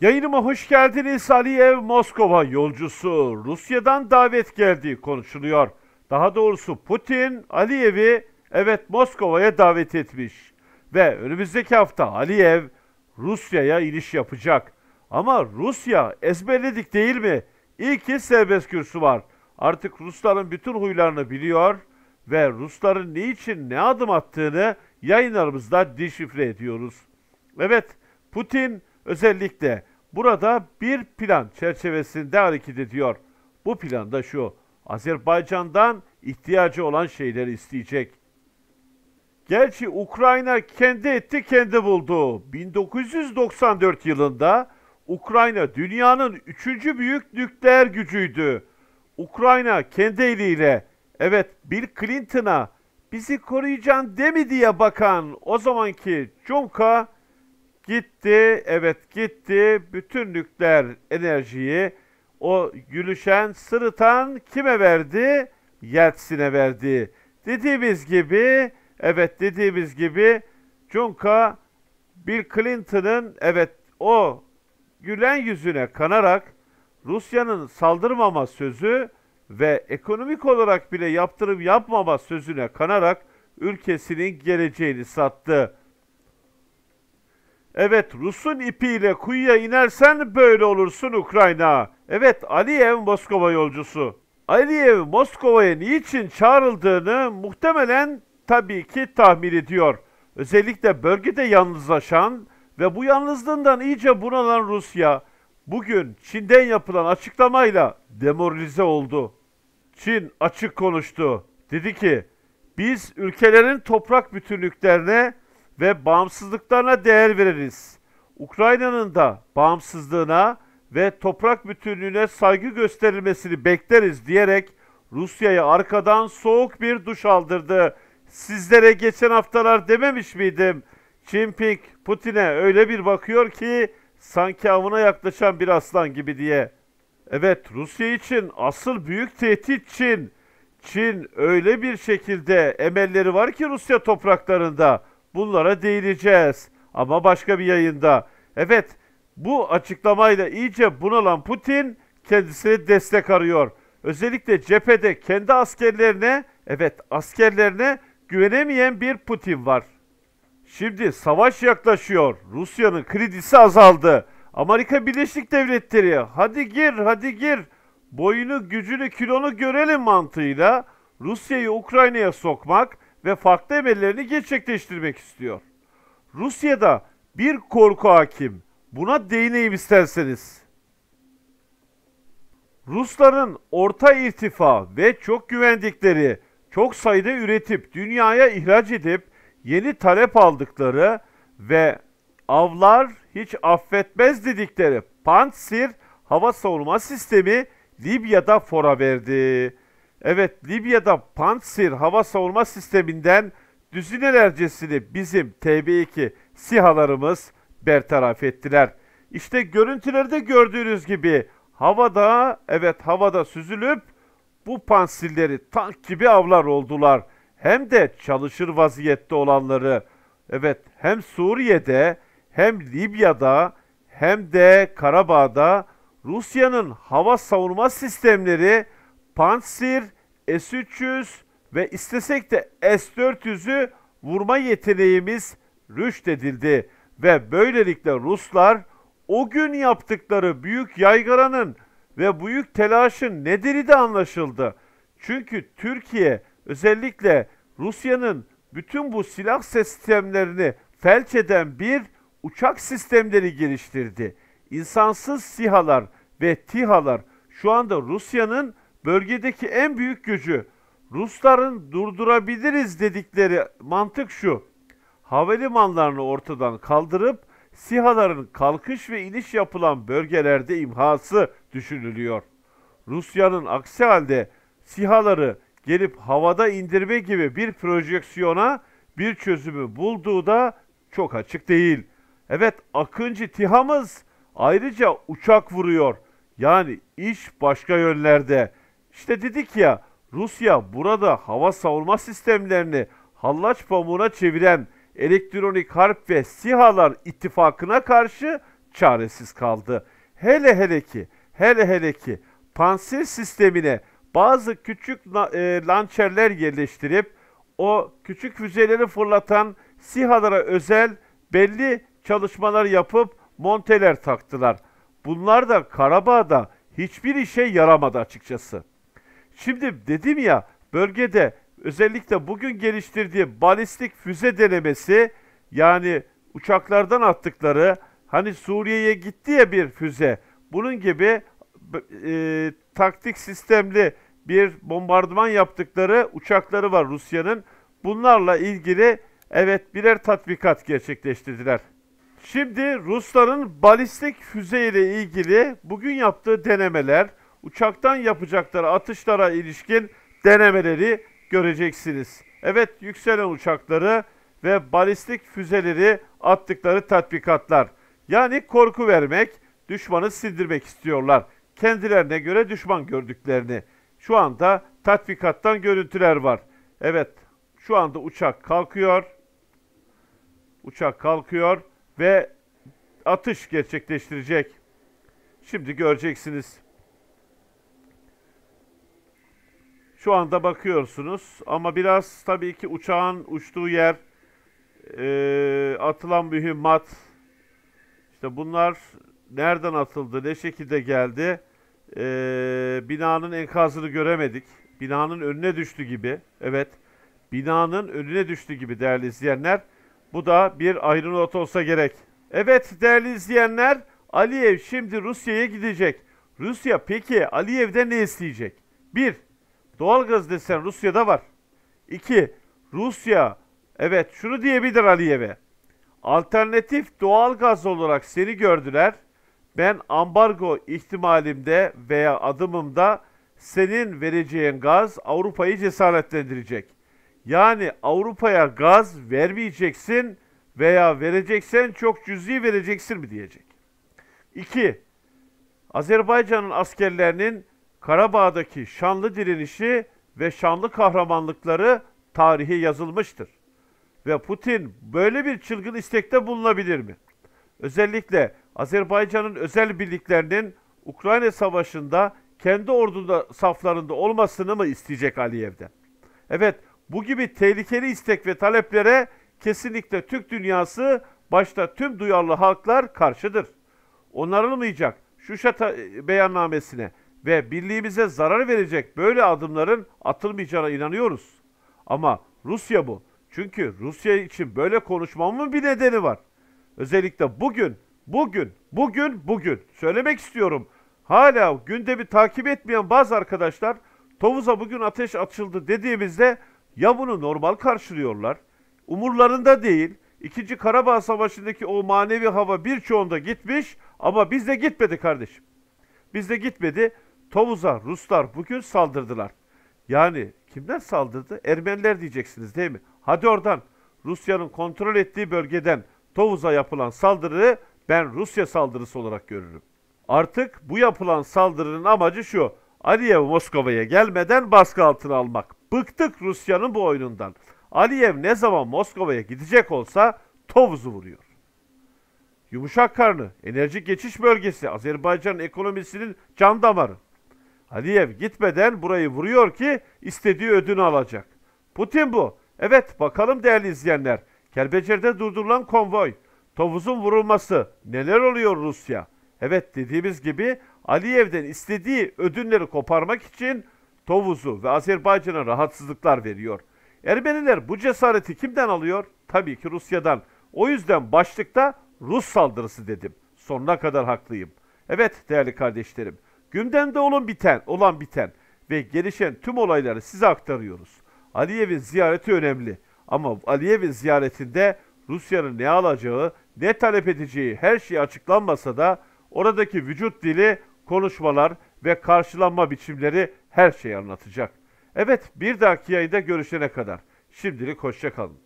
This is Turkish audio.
Yayınıma hoş geldiniz. Aliyev Moskova yolcusu Rusya'dan davet geldi konuşuluyor. Daha doğrusu Putin Aliyev'i evet Moskova'ya davet etmiş ve önümüzdeki hafta Aliyev Rusya'ya iniş yapacak. Ama Rusya ezberledik değil mi? İyi ki serbest kürsü var. Artık Rusların bütün huylarını biliyor ve Rusların ne için ne adım attığını yayınlarımızda deşifre ediyoruz. Evet, Putin Özellikle burada bir plan çerçevesinde hareket ediyor. Bu plan da şu, Azerbaycan'dan ihtiyacı olan şeyleri isteyecek. Gerçi Ukrayna kendi etti kendi buldu. 1994 yılında Ukrayna dünyanın üçüncü büyük nükleer gücüydü. Ukrayna kendi eliyle evet Bill Clinton'a bizi koruyacaksın demedi ya bakan o zamanki Cumka Gitti, evet gitti. Bütün nükleer enerjiyi o gülüşen, sırıtan kime verdi? Yeltsin'e verdi. Dediğimiz gibi, evet dediğimiz gibi Junka Bill Clinton'ın evet o gülen yüzüne kanarak Rusya'nın saldırmama sözü ve ekonomik olarak bile yaptırım yapmama sözüne kanarak ülkesinin geleceğini sattı. Evet Rus'un ipiyle kuyuya inersen böyle olursun Ukrayna. Evet Aliyev Moskova yolcusu. Aliyev Moskova'ya niçin çağrıldığını muhtemelen tabii ki tahmin ediyor. Özellikle bölgede yalnızlaşan ve bu yalnızlığından iyice bunalan Rusya bugün Çin'den yapılan açıklamayla demoralize oldu. Çin açık konuştu. Dedi ki biz ülkelerin toprak bütünlüklerine ve bağımsızlıklarına değer veririz. Ukrayna'nın da bağımsızlığına ve toprak bütünlüğüne saygı gösterilmesini bekleriz diyerek Rusya'ya arkadan soğuk bir duş aldırdı. Sizlere geçen haftalar dememiş miydim? Çimpik Putin'e öyle bir bakıyor ki sanki avına yaklaşan bir aslan gibi diye. Evet Rusya için asıl büyük tehdit Çin. Çin öyle bir şekilde emelleri var ki Rusya topraklarında. Bunlara değineceğiz ama başka bir yayında. Evet bu açıklamayla iyice bunalan Putin kendisine destek arıyor. Özellikle cephede kendi askerlerine, evet askerlerine güvenemeyen bir Putin var. Şimdi savaş yaklaşıyor. Rusya'nın kredisi azaldı. Amerika Birleşik Devletleri hadi gir hadi gir boyunu gücünü kilonu görelim mantığıyla Rusya'yı Ukrayna'ya sokmak ve farklı emellerini gerçekleştirmek istiyor. Rusya'da bir korku hakim. Buna değineyim isterseniz. Rusların orta irtifa ve çok güvendikleri, çok sayıda üretip dünyaya ihraç edip yeni talep aldıkları ve avlar hiç affetmez dedikleri Pantsir hava savunma sistemi Libya'da fora verdi. Evet Libya'da Pansir hava savunma sisteminden düzinelercesini bizim TB2 SİHA'larımız bertaraf ettiler. İşte görüntülerde gördüğünüz gibi havada evet havada süzülüp bu pansilleri tank gibi avlar oldular. Hem de çalışır vaziyette olanları. Evet hem Suriye'de hem Libya'da hem de Karabağ'da Rusya'nın hava savunma sistemleri Panzer S-300 ve istesek de S-400'ü vurma yeteneğimiz rüşt edildi ve böylelikle Ruslar o gün yaptıkları büyük yaygaranın ve büyük telaşın nedeni de anlaşıldı. Çünkü Türkiye özellikle Rusya'nın bütün bu silah sistemlerini felç eden bir uçak sistemleri geliştirdi. İnsansız sihalar ve tihalar şu anda Rusya'nın bölgedeki en büyük gücü Rusların durdurabiliriz dedikleri mantık şu. Havalimanlarını ortadan kaldırıp SİHA'ların kalkış ve iniş yapılan bölgelerde imhası düşünülüyor. Rusya'nın aksi halde SİHA'ları gelip havada indirme gibi bir projeksiyona bir çözümü bulduğu da çok açık değil. Evet Akıncı TİHA'mız ayrıca uçak vuruyor. Yani iş başka yönlerde. İşte dedik ya Rusya burada hava savunma sistemlerini hallaç pamuğuna çeviren elektronik harp ve sihalar ittifakına karşı çaresiz kaldı. Hele hele ki, hele hele ki pansir sistemine bazı küçük e, lançerler yerleştirip o küçük füzeleri fırlatan sihalara özel belli çalışmalar yapıp monteler taktılar. Bunlar da Karabağ'da hiçbir işe yaramadı açıkçası. Şimdi dedim ya bölgede özellikle bugün geliştirdiği balistik füze denemesi yani uçaklardan attıkları hani Suriye'ye gitti ya bir füze bunun gibi e, taktik sistemli bir bombardıman yaptıkları uçakları var Rusya'nın. Bunlarla ilgili evet birer tatbikat gerçekleştirdiler. Şimdi Rusların balistik füze ile ilgili bugün yaptığı denemeler uçaktan yapacakları atışlara ilişkin denemeleri göreceksiniz. Evet yükselen uçakları ve balistik füzeleri attıkları tatbikatlar. Yani korku vermek, düşmanı sindirmek istiyorlar. Kendilerine göre düşman gördüklerini. Şu anda tatbikattan görüntüler var. Evet, şu anda uçak kalkıyor. Uçak kalkıyor ve atış gerçekleştirecek. Şimdi göreceksiniz. Şu anda bakıyorsunuz ama biraz tabii ki uçağın uçtuğu yer, e, atılan mühimmat, işte bunlar nereden atıldı, ne şekilde geldi, e, binanın enkazını göremedik. Binanın önüne düştü gibi, evet binanın önüne düştü gibi değerli izleyenler. Bu da bir ayrı olsa gerek. Evet değerli izleyenler, Aliyev şimdi Rusya'ya gidecek. Rusya peki Aliyev'de ne isteyecek? Bir Doğal gaz desen Rusya'da var. İki, Rusya evet şunu diyebilir Aliyev'e. Alternatif doğal gaz olarak seni gördüler. Ben ambargo ihtimalimde veya adımımda senin vereceğin gaz Avrupa'yı cesaretlendirecek. Yani Avrupa'ya gaz vermeyeceksin veya vereceksen çok cüzi vereceksin mi diyecek. 2. Azerbaycan'ın askerlerinin Karabağ'daki şanlı direnişi ve şanlı kahramanlıkları tarihi yazılmıştır. Ve Putin böyle bir çılgın istekte bulunabilir mi? Özellikle Azerbaycan'ın özel birliklerinin Ukrayna Savaşı'nda kendi orduda saflarında olmasını mı isteyecek Aliyev'den? Evet, bu gibi tehlikeli istek ve taleplere kesinlikle Türk dünyası başta tüm duyarlı halklar karşıdır. Onarılmayacak şu şata e, beyannamesine ve birliğimize zarar verecek böyle adımların atılmayacağına inanıyoruz. Ama Rusya bu. Çünkü Rusya için böyle konuşmamın bir nedeni var. Özellikle bugün, bugün, bugün, bugün söylemek istiyorum. Hala gündemi takip etmeyen bazı arkadaşlar Tovuz'a bugün ateş açıldı dediğimizde ya bunu normal karşılıyorlar. Umurlarında değil. İkinci Karabağ Savaşı'ndaki o manevi hava birçoğunda gitmiş ama bizde gitmedi kardeşim. Bizde gitmedi. Tovuz'a Ruslar bugün saldırdılar. Yani kimler saldırdı? Ermeniler diyeceksiniz değil mi? Hadi oradan Rusya'nın kontrol ettiği bölgeden Tovuz'a yapılan saldırıyı ben Rusya saldırısı olarak görürüm. Artık bu yapılan saldırının amacı şu. Aliyev Moskova'ya gelmeden baskı altına almak. Bıktık Rusya'nın bu oyunundan. Aliyev ne zaman Moskova'ya gidecek olsa Tovuz'u vuruyor. Yumuşak karnı, enerji geçiş bölgesi Azerbaycan ekonomisinin can damarı. Aliyev gitmeden burayı vuruyor ki istediği ödünü alacak. Putin bu. Evet bakalım değerli izleyenler. Kerbecerde durdurulan konvoy. Tovuz'un vurulması. Neler oluyor Rusya? Evet dediğimiz gibi Aliyev'den istediği ödünleri koparmak için Tovuz'u ve Azerbaycan'a rahatsızlıklar veriyor. Ermeniler bu cesareti kimden alıyor? Tabii ki Rusya'dan. O yüzden başlıkta Rus saldırısı dedim. Sonuna kadar haklıyım. Evet değerli kardeşlerim. Gündemde olan biten, olan biten ve gelişen tüm olayları size aktarıyoruz. Aliyev'in ziyareti önemli ama Aliyev'in ziyaretinde Rusya'nın ne alacağı, ne talep edeceği her şey açıklanmasa da oradaki vücut dili, konuşmalar ve karşılanma biçimleri her şeyi anlatacak. Evet bir dahaki yayında görüşene kadar. Şimdilik hoşçakalın.